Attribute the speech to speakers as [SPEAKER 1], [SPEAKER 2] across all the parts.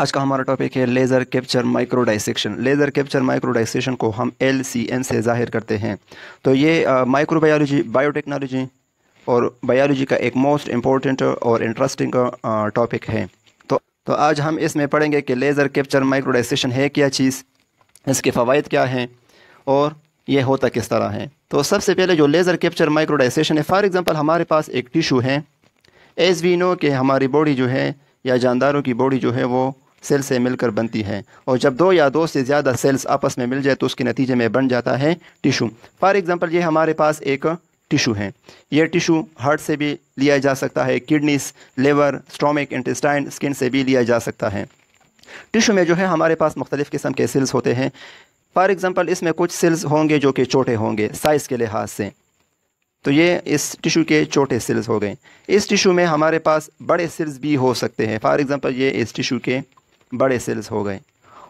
[SPEAKER 1] आज का हमारा टॉपिक है laser capture micro dissection laser capture micro dissection को हम एल सी एन से जाहिर करते हैं तो ये माइक्रो बायोलॉजी बायोटेक्नोलॉजी और बायोलॉजी का एक मोस्ट इम्पोर्टेंट और इंटरेस्टिंग टॉपिक है तो तो आज हम इसमें पढ़ेंगे कि लेज़र कैप्चर माइक्रोडाइसेशन है क्या चीज़ इसके फ़वाद क्या हैं और ये होता किस तरह है तो सबसे पहले जो लेज़र कैप्चर माइक्रोडाइसेशन है फॉर एग्ज़ाम्पल हमारे पास एक टिशू है एज वी नो कि हमारी बॉडी जो है या जानदारों की बॉडी जो है वो सेल से मिलकर बनती है और जब दो या दो से ज़्यादा सेल्स आपस में मिल जाए तो उसके नतीजे में बन जाता है टिशू फॉर एग्ज़ाम्पल ये हमारे पास एक टिशू है यह टिशू हार्ट से भी लिया जा सकता है kidneys liver stomach intestine skin से भी लिया जा सकता है टिशू में जो है हमारे पास मुख्तलिफ़ किस्म के सेल्स होते हैं फॉर एग्ज़ाम्पल इसमें कुछ सेल्स होंगे जो कि छोटे होंगे साइज़ के लिहाज से तो ये इस टिशू के छोटे सेल्स हो गए इस टिशू में हमारे पास बड़े सेल्स भी हो सकते हैं फॉर एग्ज़ाम्पल ये इस टिशू के बड़े सेल्स हो गए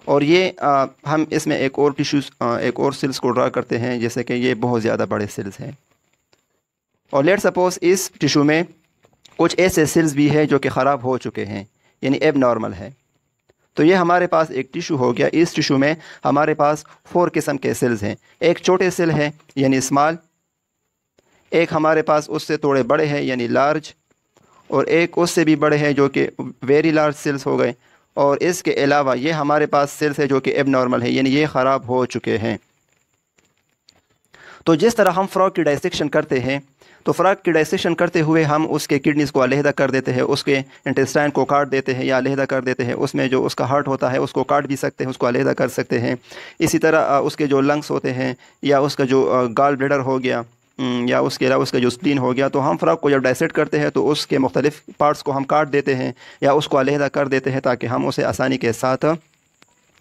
[SPEAKER 1] और ये आ, हम इसमें एक और टिश्यूज एक और सेल्स को ड्रा करते हैं जैसे कि ये बहुत ज़्यादा बड़े सेल्स हैं और लेट सपोज इस टिशू में कुछ ऐसे सेल्स भी हैं जो कि ख़राब हो चुके हैं यानी एब नॉर्मल है तो ये हमारे पास एक टिशू हो गया इस टिशू में हमारे पास फोर किस्म के सेल्स हैं एक छोटे सेल है यानी स्मॉल एक हमारे पास उससे थोड़े बड़े हैं यानी लार्ज और एक उससे भी बड़े हैं जो कि वेरी लार्ज सेल्स हो गए और इसके अलावा ये हमारे पास सेल्स है जो कि एब नॉर्मल है यानी ये ख़राब हो चुके हैं तो जिस तरह हम फ्रॉक की डाइसेक्शन करते हैं तो फ़्रॉक की डाइसेक्शन करते हुए हम उसके किडनीस को अलहदा कर देते हैं उसके इंटेस्टाइन को काट देते हैं या अलहदा कर देते हैं उसमें जो उसका हार्ट होता है उसको काट भी सकते हैं उसको अलहदा कर सकते हैं इसी तरह उसके जो लंग्स होते हैं या उसका जो गाल ब्लेडर हो गया हम्म, या उसके अलावा उसका जो स्प्लिन हो गया तो हम फ्रॉक को जब डाइसेट करते हैं तो उसके मुख्तलिफ पार्ट्स को हम काट देते हैं या उसको अलहदा कर देते हैं ताकि हम उसे आसानी के साथ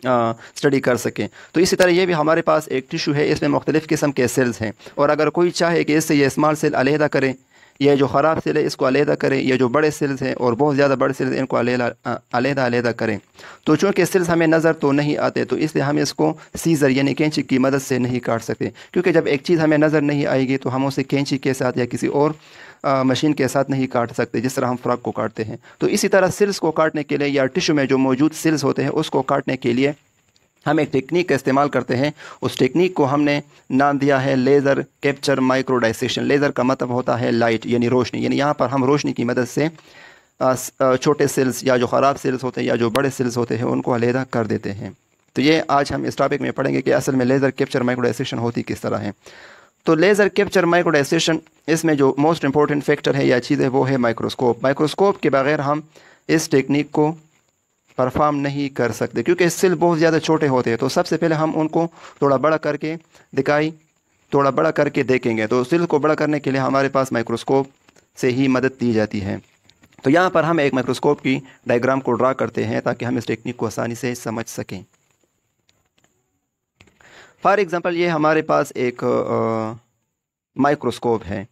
[SPEAKER 1] स्टडी कर सकें तो इसी तरह ये भी हमारे पास एक टिशू है इसमें मुख्तलिफ़ किस्म के सेल्स हैं और अगर कोई चाहे कि इससे ये स्मॉल सेल अलहदा करें यह जो ख़राब सिल है इसको अलहदा करें यह जो बड़े सिल्स हैं और बहुत ज़्यादा बड़े सिल्स इनको अलहदा अलहदा करें तो चूँकि सिल्स हमें नज़र तो नहीं आते तो इसलिए हम इसको सीज़र यानी कैंची की मदद से नहीं काट सकते क्योंकि जब एक चीज़ हमें नज़र नहीं आएगी तो हम उसे कैंची के साथ या किसी और आ, मशीन के साथ नहीं काट सकते जिस तरह हम फ्रॉक को काटते हैं तो इसी तरह सिल्स को काटने के लिए या टिशू में जो मौजूद सिल्स होते हैं उसको काटने के लिए हम एक टेक्निक का इस्तेमाल करते हैं उस टेक्निक को हमने नाम दिया है लेज़र कैप्चर माइक्रोडाइसेशन लेज़र का मतलब होता है लाइट यानी रोशनी यानी यहाँ पर हम रोशनी की मदद से छोटे सेल्स या जो ख़राब सेल्स होते हैं या जो बड़े सेल्स होते हैं उनको अलहदा कर देते हैं तो ये आज हम इस टॉपिक में पढ़ेंगे कि असल में लेज़र कैप्चर माइक्रोडाइसेशन होती किस तरह है तो लेज़र कैप्चर माइक्रोडाइसेशन इसमें जो मोस्ट इंपॉर्टेंट फैक्टर है या चीज़ है वो है माइक्रोस्कोप माइक्रोस्कोप के बगैर हम इस टेक्निक को परफॉर्म नहीं कर सकते क्योंकि सिल बहुत ज़्यादा छोटे होते हैं तो सबसे पहले हम उनको थोड़ा बड़ा करके दिखाई थोड़ा बड़ा करके देखेंगे तो सिल को बड़ा करने के लिए हमारे पास माइक्रोस्कोप से ही मदद दी जाती है तो यहाँ पर हम एक माइक्रोस्कोप की डायग्राम को ड्रा करते हैं ताकि हम इस टेक्निक को आसानी से समझ सकें फॉर एग्ज़ाम्पल ये हमारे पास एक माइक्रोस्कोप है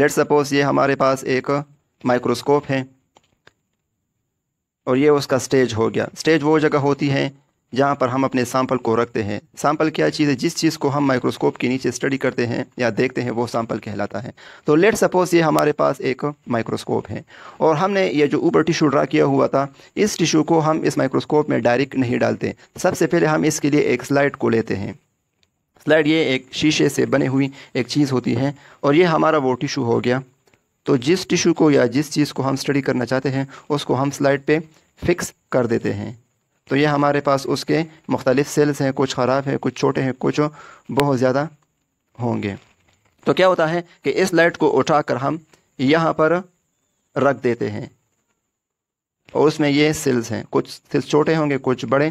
[SPEAKER 1] लेट सपोज ये हमारे पास एक माइक्रोस्कोप है और ये उसका स्टेज हो गया स्टेज वो जगह होती है जहाँ पर हम अपने सैंपल को रखते हैं सैंपल क्या चीज़ है जिस चीज़ को हम माइक्रोस्कोप के नीचे स्टडी करते हैं या देखते हैं वो सैंपल कहलाता है तो लेट सपोज ये हमारे पास एक माइक्रोस्कोप है और हमने ये जो ऊपर टिशू ड्रा किया हुआ था इस टिशू को हम इस माइक्रोस्कोप में डायरेक्ट नहीं डालते सबसे पहले हम इसके लिए एक स्लाइड को लेते हैं स्लाइड ये एक शीशे से बनी हुई एक चीज़ होती है और ये हमारा वो टिशू हो गया तो जिस टिश्यू को या जिस चीज़ को हम स्टडी करना चाहते हैं उसको हम स्लाइड पे फिक्स कर देते हैं तो ये हमारे पास उसके मुख्तलिफ सेल्स हैं कुछ ख़राब हैं कुछ छोटे हैं कुछ बहुत ज़्यादा होंगे तो क्या होता है कि इस लाइट को उठा कर हम यहाँ पर रख देते हैं और उसमें ये सेल्स हैं कुछ सेल्स छोटे होंगे कुछ बड़े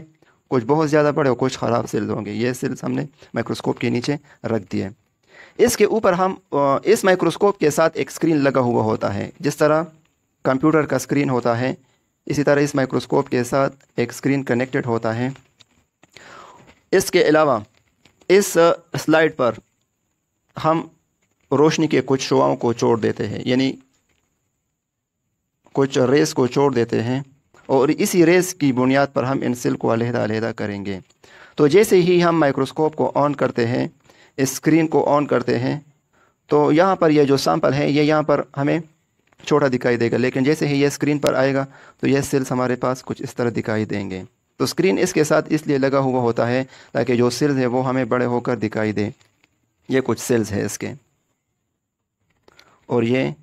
[SPEAKER 1] कुछ बहुत ज़्यादा बड़े और कुछ ख़राब सेल्स होंगे ये सेल्स हमने माइक्रोस्कोप के नीचे रख दिए इसके ऊपर हम इस माइक्रोस्कोप के साथ एक स्क्रीन लगा हुआ होता है जिस तरह कंप्यूटर का स्क्रीन होता है इसी तरह इस माइक्रोस्कोप के साथ एक स्क्रीन कनेक्टेड होता है इसके अलावा इस स्लाइड पर हम रोशनी के कुछ शुआओं को छोड़ देते हैं यानी कुछ रेस को छोड़ देते हैं और इसी रेस की बुनियाद पर हम इन सिल को अलहदा अलहदा करेंगे तो जैसे ही हम माइक्रोस्कोप को ऑन करते हैं स्क्रीन को ऑन करते हैं तो यहाँ पर यह जो सैम्पल है ये यहाँ पर हमें छोटा दिखाई देगा लेकिन जैसे ही ये स्क्रीन पर आएगा तो ये सेल्स हमारे पास कुछ इस तरह दिखाई देंगे तो स्क्रीन इसके साथ इसलिए लगा हुआ होता है ताकि जो सेल्स है वो हमें बड़े होकर दिखाई दे ये कुछ सेल्स है इसके और ये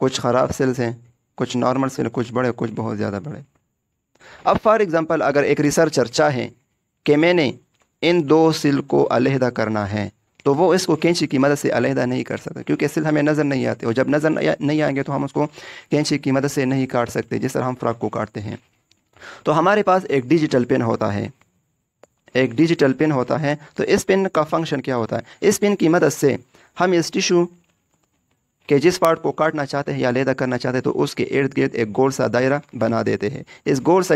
[SPEAKER 1] कुछ ख़राब सेल्स हैं कुछ नॉर्मल सेल कुछ बड़े कुछ बहुत ज़्यादा बड़े अब फॉर एग्ज़ाम्पल अगर एक रिसर्चर चाहे कि मैंने इन दो सिल को अलहदा करना है तो वो इसको कैंची की मदद से अलहदा नहीं कर सकता क्योंकि सिल हमें नज़र नहीं आते और जब नज़र नहीं आएंगे तो हम उसको कैंची की मदद से नहीं काट सकते जिस तरह हम फ्रॉक को काटते हैं तो हमारे पास एक डिजिटल पेन होता है एक डिजिटल पेन होता है तो इस पिन का फंक्शन क्या होता है इस पिन की मदद से हम इस टिशू के जिस पार्ट को काटना चाहते हैं या लेदा करना चाहते हैं तो उसके इर्द गिर्द एक गोल सा दायरा बना देते हैं इस गोल सा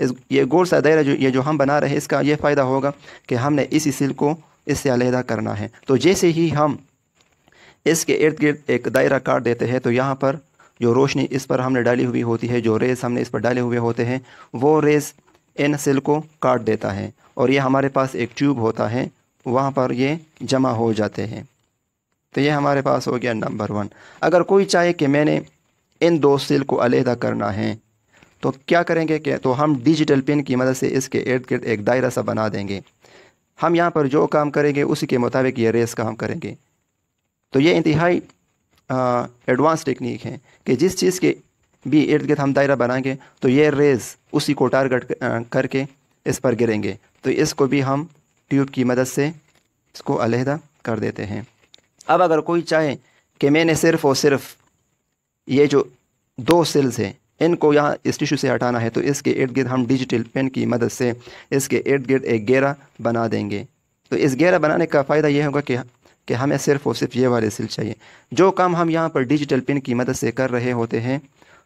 [SPEAKER 1] इस ये गोल सा दायरा जो ये जो हम बना रहे हैं इसका ये फ़ायदा होगा कि हमने इस सिल को इससे अलहदा करना है तो जैसे ही हम इसके इर्द गिर्द एक दायरा काट देते हैं तो यहाँ पर जो रोशनी इस पर हमने डाली हुई होती है जो रेस हमने इस पर डाले हुए होते हैं वो रेस इन सिल को काट देता है और ये हमारे पास एक ट्यूब होता है वहाँ पर ये जमा हो जाते हैं तो ये हमारे पास हो गया नंबर वन अगर कोई चाहे कि मैंने इन दो सिल को अलहदा करना है तो क्या करेंगे कि तो हम डिजिटल पिन की मदद से इसके इर्द गिर्द एक दायरा सा बना देंगे हम यहाँ पर जो काम करेंगे उसी के मुताबिक ये रेस काम करेंगे तो ये इंतहाई एडवांस टेक्निक है कि जिस चीज़ के भी इर्द गिर्द हम दायरा बनाएंगे तो ये रेस उसी को टारगेट करके इस पर गिरेंगे तो इसको भी हम ट्यूब की मदद से इसको अलहदा कर देते हैं अब अगर कोई चाहे कि मैंने सिर्फ़ और सिर्फ ये जो दो सेल्स हैं इन को यहाँ इस टिश्यू से हटाना है तो इसके इर्द गिर्द हम डिजिटल पेन की मदद से इसके इर्द गिर्द एक गेरा बना देंगे तो इस गेरा बनाने का फ़ायदा यह होगा कि कि हमें सिर्फ और सिर्फ ये वाले सिल चाहिए जो काम हम यहाँ पर डिजिटल पिन की मदद से कर रहे होते हैं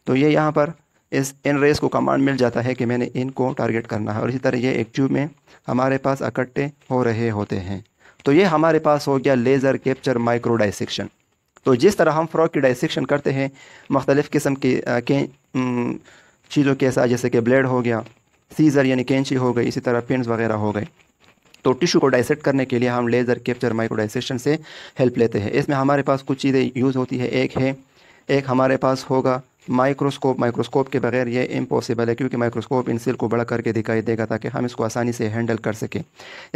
[SPEAKER 1] तो ये यहाँ पर इस इन रेस को कमांड मिल जाता है कि मैंने इनको टारगेट करना है और इसी तरह ये एक ट्यूब में हमारे पास इकट्ठे हो रहे होते हैं तो ये हमारे पास हो गया लेज़र कैप्चर माइक्रोडाइसेक्शन तो जिस तरह हम फ्रॉक की डाइसेक्शन करते हैं मख्तलफ़ किस्म के, के चीज़ों के साथ जैसे कि ब्लेड हो गया सीज़र यानी कैंची हो गई इसी तरह पिंस वगैरह हो गए तो टिशू को डाइसेक्ट करने के लिए हम लेज़र कैप्चर माइक्रो डाइसेक्शन से हेल्प लेते हैं इसमें हमारे पास कुछ चीज़ें यूज़ होती है एक है एक हमारे पास होगा माइक्रोस्कोप माइक्रोस्कोप के बगैर ये इम्पॉसिबल है क्योंकि माइक्रोस्कोप इन सेल को बड़ा करके दिखाई देगा ताकि हम इसको आसानी से हैंडल कर सकें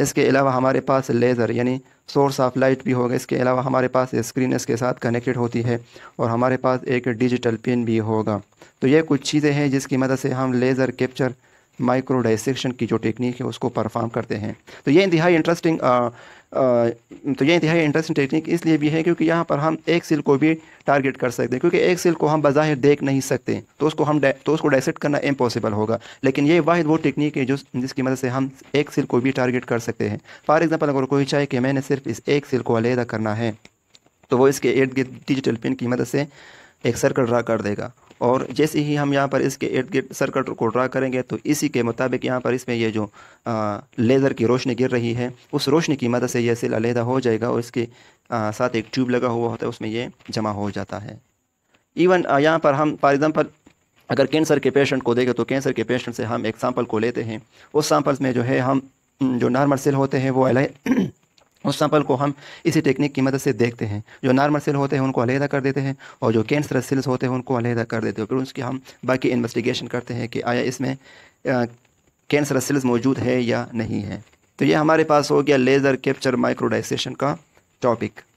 [SPEAKER 1] इसके अलावा हमारे पास लेज़र यानी सोर्स ऑफ लाइट भी होगा इसके अलावा हमारे पास स्क्रीन इसके साथ कनेक्टेड होती है और हमारे पास एक डिजिटल पिन भी होगा तो ये कुछ चीज़ें हैं जिसकी मदद से हम लेज़र कैप्चर माइक्रो डाइसेक्शन की जो टेक्निक है उसको परफॉर्म करते हैं तो ये इंतहाई इंटरेस्टिंग तो ये इंतहाई इंटरेस्टिंग टेक्निक इसलिए भी है क्योंकि यहाँ पर हम एक सेल को भी टारगेट कर सकते हैं क्योंकि एक सेल को हम बाहिर देख नहीं सकते तो उसको हम तो उसको डाइसेक्ट करना इम्पॉसिबल होगा लेकिन ये वाहिद वो टेक्निक है जो जिसकी मदद से हम एक सेल को भी टारगेट कर सकते हैं फॉर एग्ज़ाम्पल अगर कोई चाहे कि मैंने सिर्फ इस एक सेल को अलहदा करना है तो वो इसके इर्द गिर्द डिजिटल पिन की मदद से एक सर्कल ड्रा कर देगा और जैसे ही हम यहाँ पर इसके इर्द गिर्द सर्कट को ड्रा करेंगे तो इसी के मुताबिक यहाँ पर इसमें ये जो आ, लेज़र की रोशनी गिर रही है उस रोशनी की मदद से यह सिल अलहदा हो जाएगा और इसके आ, साथ एक ट्यूब लगा हुआ होता है उसमें ये जमा हो जाता है इवन यहाँ पर हम फॉर एग्ज़ाम्पल अगर कैंसर के पेशेंट को देखें तो कैंसर के पेशेंट से हम एक सैंपल को लेते हैं उस सैंपल्स में जो है हम जो नॉर्मल सेल होते हैं वो अलह उस सैंपल को हम इसी टेक्निक की मदद से देखते हैं जो नॉर्मल सेल होते हैं उनको अलहदा कर देते हैं और जो कैंसर सेल्स होते हैं उनको अलहदा कर देते हैं फिर उसकी हम बाकी इन्वेस्टिगेशन करते हैं कि आया इसमें कैंसर सेल्स मौजूद है या नहीं है तो ये हमारे पास हो गया लेज़र कैप्चर माइक्रोडाइजेशन का टॉपिक